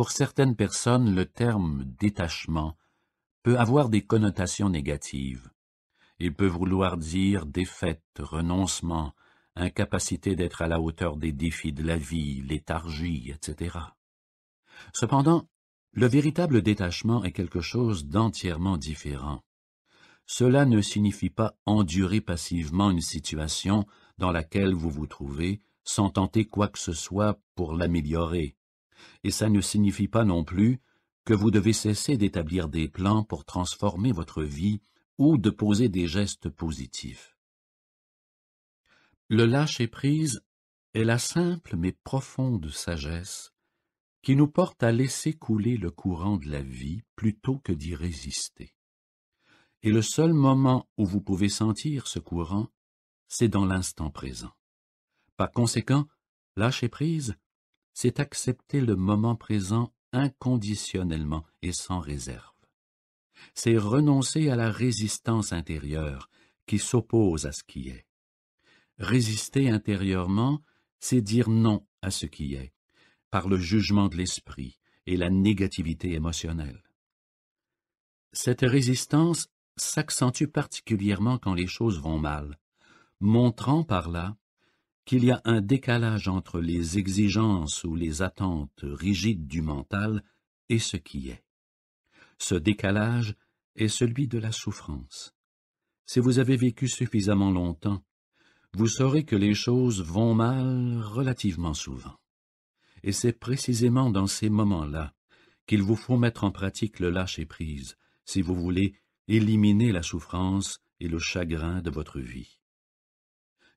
Pour certaines personnes, le terme détachement peut avoir des connotations négatives. Il peut vouloir dire défaite, renoncement, incapacité d'être à la hauteur des défis de la vie, léthargie, etc. Cependant, le véritable détachement est quelque chose d'entièrement différent. Cela ne signifie pas endurer passivement une situation dans laquelle vous vous trouvez sans tenter quoi que ce soit pour l'améliorer, et ça ne signifie pas non plus que vous devez cesser d'établir des plans pour transformer votre vie ou de poser des gestes positifs. Le lâcher-prise est la simple mais profonde sagesse qui nous porte à laisser couler le courant de la vie plutôt que d'y résister. Et le seul moment où vous pouvez sentir ce courant, c'est dans l'instant présent. Par conséquent, lâcher prise c'est accepter le moment présent inconditionnellement et sans réserve. C'est renoncer à la résistance intérieure qui s'oppose à ce qui est. Résister intérieurement, c'est dire non à ce qui est, par le jugement de l'esprit et la négativité émotionnelle. Cette résistance s'accentue particulièrement quand les choses vont mal, montrant par là qu'il y a un décalage entre les exigences ou les attentes rigides du mental et ce qui est. Ce décalage est celui de la souffrance. Si vous avez vécu suffisamment longtemps, vous saurez que les choses vont mal relativement souvent. Et c'est précisément dans ces moments-là qu'il vous faut mettre en pratique le lâcher-prise, si vous voulez éliminer la souffrance et le chagrin de votre vie.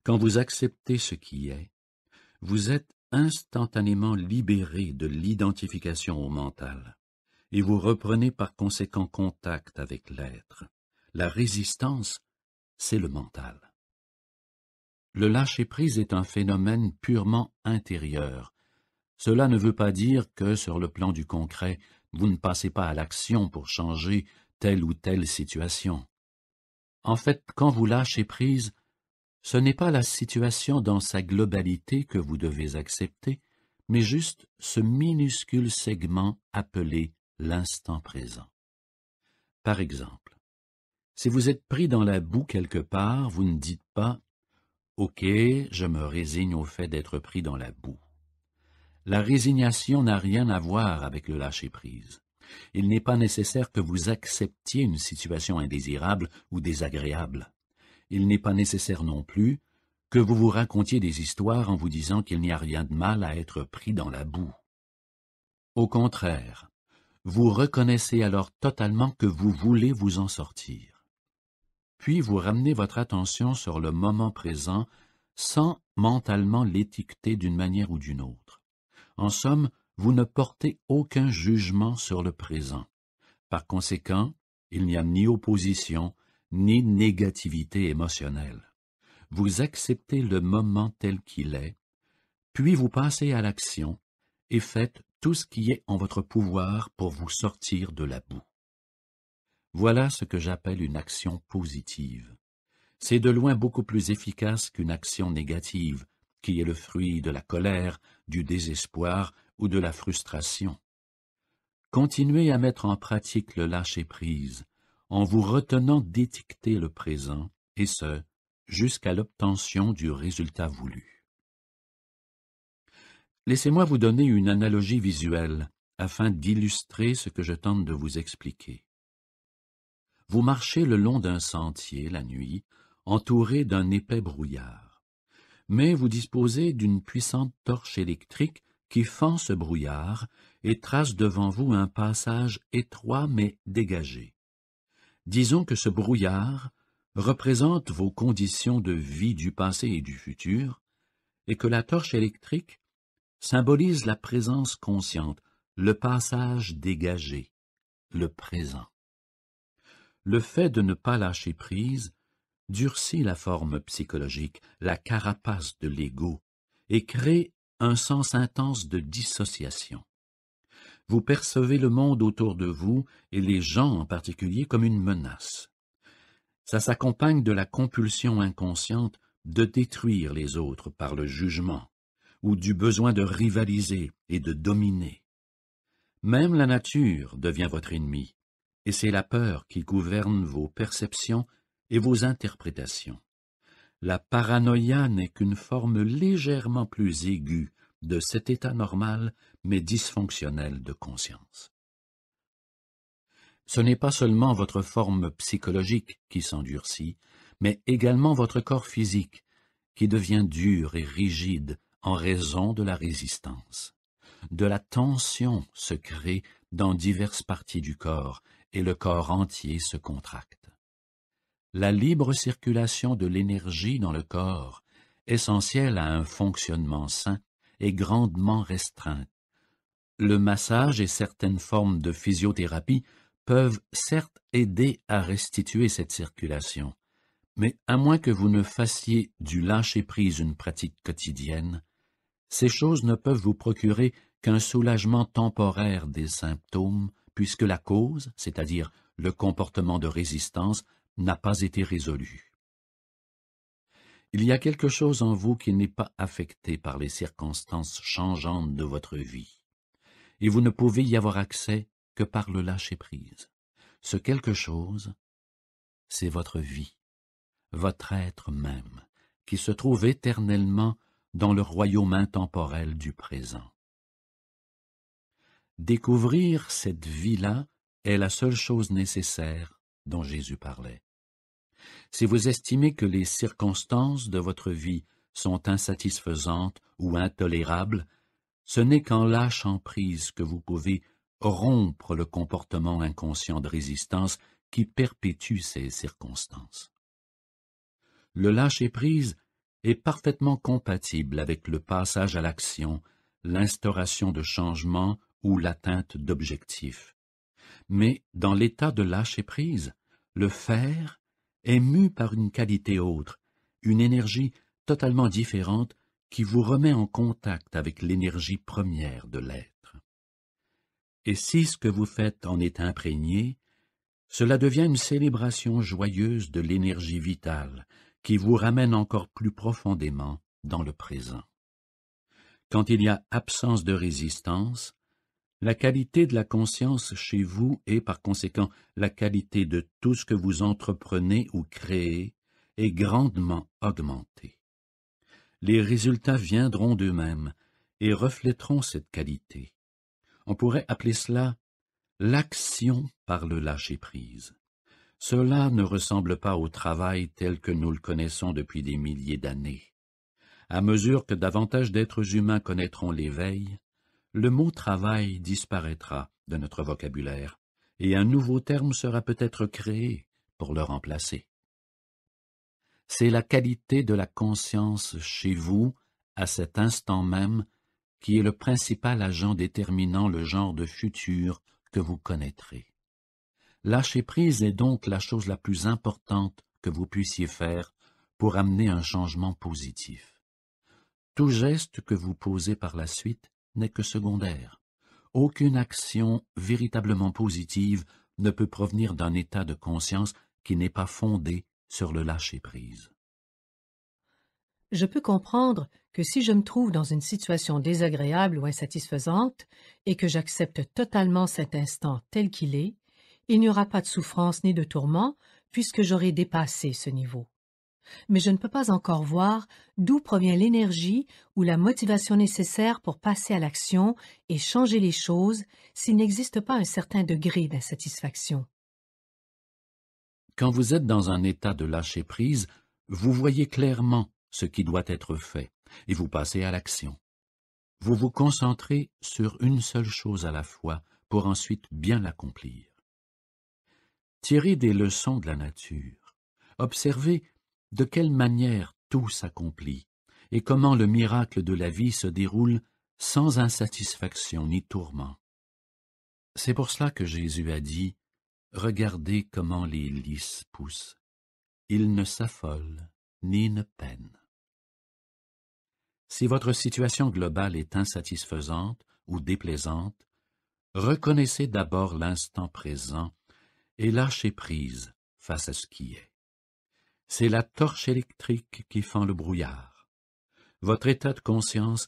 Quand vous acceptez ce qui est, vous êtes instantanément libéré de l'identification au mental, et vous reprenez par conséquent contact avec l'être. La résistance, c'est le mental. Le lâcher-prise est un phénomène purement intérieur. Cela ne veut pas dire que, sur le plan du concret, vous ne passez pas à l'action pour changer telle ou telle situation. En fait, quand vous lâchez prise, ce n'est pas la situation dans sa globalité que vous devez accepter, mais juste ce minuscule segment appelé l'instant présent. Par exemple, si vous êtes pris dans la boue quelque part, vous ne dites pas « Ok, je me résigne au fait d'être pris dans la boue ». La résignation n'a rien à voir avec le lâcher-prise. Il n'est pas nécessaire que vous acceptiez une situation indésirable ou désagréable il n'est pas nécessaire non plus que vous vous racontiez des histoires en vous disant qu'il n'y a rien de mal à être pris dans la boue. Au contraire, vous reconnaissez alors totalement que vous voulez vous en sortir. Puis vous ramenez votre attention sur le moment présent sans mentalement l'étiqueter d'une manière ou d'une autre. En somme, vous ne portez aucun jugement sur le présent. Par conséquent, il n'y a ni opposition, ni négativité émotionnelle. Vous acceptez le moment tel qu'il est, puis vous passez à l'action et faites tout ce qui est en votre pouvoir pour vous sortir de la boue. Voilà ce que j'appelle une action positive. C'est de loin beaucoup plus efficace qu'une action négative, qui est le fruit de la colère, du désespoir ou de la frustration. Continuez à mettre en pratique le lâcher-prise, en vous retenant d'étiqueter le présent, et ce, jusqu'à l'obtention du résultat voulu. Laissez-moi vous donner une analogie visuelle afin d'illustrer ce que je tente de vous expliquer. Vous marchez le long d'un sentier la nuit, entouré d'un épais brouillard. Mais vous disposez d'une puissante torche électrique qui fend ce brouillard et trace devant vous un passage étroit mais dégagé disons que ce brouillard représente vos conditions de vie du passé et du futur, et que la torche électrique symbolise la présence consciente, le passage dégagé, le présent. Le fait de ne pas lâcher prise durcit la forme psychologique, la carapace de l'ego, et crée un sens intense de dissociation vous percevez le monde autour de vous, et les gens en particulier, comme une menace. Ça s'accompagne de la compulsion inconsciente de détruire les autres par le jugement, ou du besoin de rivaliser et de dominer. Même la nature devient votre ennemi, et c'est la peur qui gouverne vos perceptions et vos interprétations. La paranoïa n'est qu'une forme légèrement plus aiguë de cet état normal mais dysfonctionnel de conscience. Ce n'est pas seulement votre forme psychologique qui s'endurcit, mais également votre corps physique, qui devient dur et rigide en raison de la résistance. De la tension se crée dans diverses parties du corps, et le corps entier se contracte. La libre circulation de l'énergie dans le corps, essentielle à un fonctionnement sain, est grandement restreinte. Le massage et certaines formes de physiothérapie peuvent certes aider à restituer cette circulation, mais à moins que vous ne fassiez du lâcher-prise une pratique quotidienne, ces choses ne peuvent vous procurer qu'un soulagement temporaire des symptômes, puisque la cause, c'est-à-dire le comportement de résistance, n'a pas été résolue. Il y a quelque chose en vous qui n'est pas affecté par les circonstances changeantes de votre vie, et vous ne pouvez y avoir accès que par le lâcher-prise. Ce quelque chose, c'est votre vie, votre être même, qui se trouve éternellement dans le royaume intemporel du présent. Découvrir cette vie-là est la seule chose nécessaire dont Jésus parlait. Si vous estimez que les circonstances de votre vie sont insatisfaisantes ou intolérables, ce n'est qu'en lâche prise que vous pouvez rompre le comportement inconscient de résistance qui perpétue ces circonstances. Le lâcher-prise est parfaitement compatible avec le passage à l'action, l'instauration de changements ou l'atteinte d'objectifs. Mais dans l'état de lâcher-prise, le faire est par une qualité autre, une énergie totalement différente qui vous remet en contact avec l'énergie première de l'être. Et si ce que vous faites en est imprégné, cela devient une célébration joyeuse de l'énergie vitale qui vous ramène encore plus profondément dans le présent. Quand il y a absence de résistance, la qualité de la conscience chez vous et par conséquent la qualité de tout ce que vous entreprenez ou créez est grandement augmentée. Les résultats viendront d'eux-mêmes et reflèteront cette qualité. On pourrait appeler cela l'action par le lâcher-prise. Cela ne ressemble pas au travail tel que nous le connaissons depuis des milliers d'années. À mesure que davantage d'êtres humains connaîtront l'éveil, le mot travail disparaîtra de notre vocabulaire, et un nouveau terme sera peut-être créé pour le remplacer. C'est la qualité de la conscience chez vous, à cet instant même, qui est le principal agent déterminant le genre de futur que vous connaîtrez. Lâcher prise est donc la chose la plus importante que vous puissiez faire pour amener un changement positif. Tout geste que vous posez par la suite n'est que secondaire. Aucune action véritablement positive ne peut provenir d'un état de conscience qui n'est pas fondé sur le lâcher-prise. Je peux comprendre que si je me trouve dans une situation désagréable ou insatisfaisante et que j'accepte totalement cet instant tel qu'il est, il n'y aura pas de souffrance ni de tourment puisque j'aurai dépassé ce niveau mais je ne peux pas encore voir d'où provient l'énergie ou la motivation nécessaire pour passer à l'action et changer les choses s'il n'existe pas un certain degré d'insatisfaction. Quand vous êtes dans un état de lâcher-prise, vous voyez clairement ce qui doit être fait et vous passez à l'action. Vous vous concentrez sur une seule chose à la fois pour ensuite bien l'accomplir. Tirez des leçons de la nature. Observez de quelle manière tout s'accomplit et comment le miracle de la vie se déroule sans insatisfaction ni tourment. C'est pour cela que Jésus a dit Regardez comment les lys poussent. Ils ne s'affolent ni ne peinent. Si votre situation globale est insatisfaisante ou déplaisante, reconnaissez d'abord l'instant présent et lâchez prise face à ce qui est c'est la torche électrique qui fend le brouillard. Votre état de conscience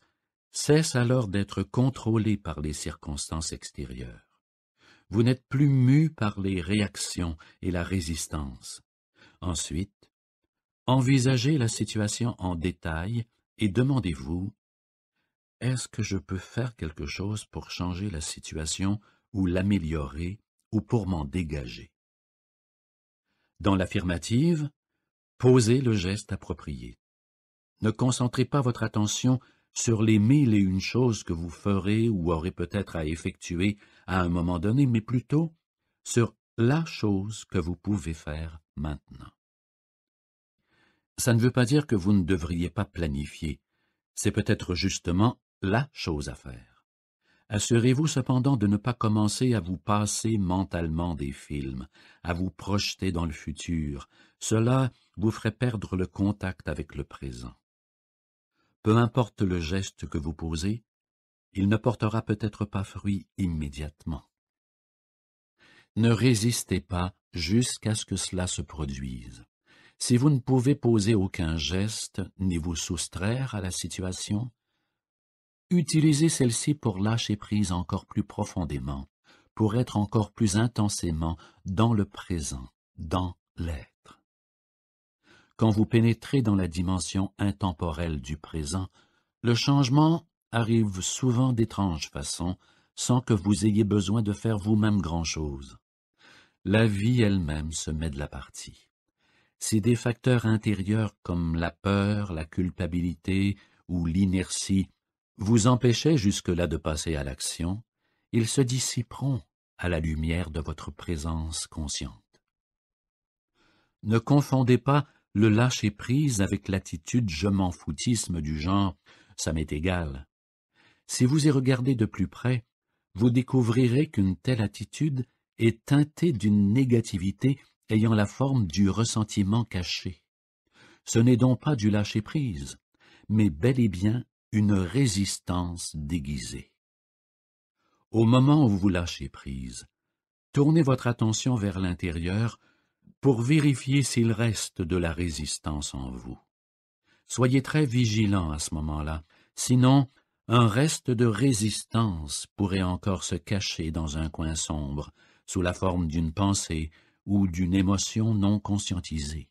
cesse alors d'être contrôlé par les circonstances extérieures. Vous n'êtes plus mu par les réactions et la résistance. Ensuite, envisagez la situation en détail et demandez-vous est-ce que je peux faire quelque chose pour changer la situation ou l'améliorer ou pour m'en dégager Dans l'affirmative, Posez le geste approprié. Ne concentrez pas votre attention sur les mille et une choses que vous ferez ou aurez peut-être à effectuer à un moment donné, mais plutôt sur la chose que vous pouvez faire maintenant. Ça ne veut pas dire que vous ne devriez pas planifier. C'est peut-être justement la chose à faire. Assurez-vous cependant de ne pas commencer à vous passer mentalement des films, à vous projeter dans le futur, cela vous ferait perdre le contact avec le présent. Peu importe le geste que vous posez, il ne portera peut-être pas fruit immédiatement. Ne résistez pas jusqu'à ce que cela se produise. Si vous ne pouvez poser aucun geste ni vous soustraire à la situation, utilisez celle-ci pour lâcher prise encore plus profondément, pour être encore plus intensément dans le présent, dans l'air. Quand vous pénétrez dans la dimension intemporelle du présent, le changement arrive souvent d'étranges façons, sans que vous ayez besoin de faire vous-même grand-chose. La vie elle-même se met de la partie. Si des facteurs intérieurs comme la peur, la culpabilité ou l'inertie vous empêchaient jusque-là de passer à l'action, ils se dissiperont à la lumière de votre présence consciente. Ne confondez pas le lâcher-prise avec l'attitude je m'en foutisme du genre « ça m'est égal ». Si vous y regardez de plus près, vous découvrirez qu'une telle attitude est teintée d'une négativité ayant la forme du ressentiment caché. Ce n'est donc pas du lâcher-prise, mais bel et bien une résistance déguisée. Au moment où vous lâchez prise, tournez votre attention vers l'intérieur pour vérifier s'il reste de la résistance en vous. Soyez très vigilant à ce moment-là, sinon un reste de résistance pourrait encore se cacher dans un coin sombre, sous la forme d'une pensée ou d'une émotion non conscientisée.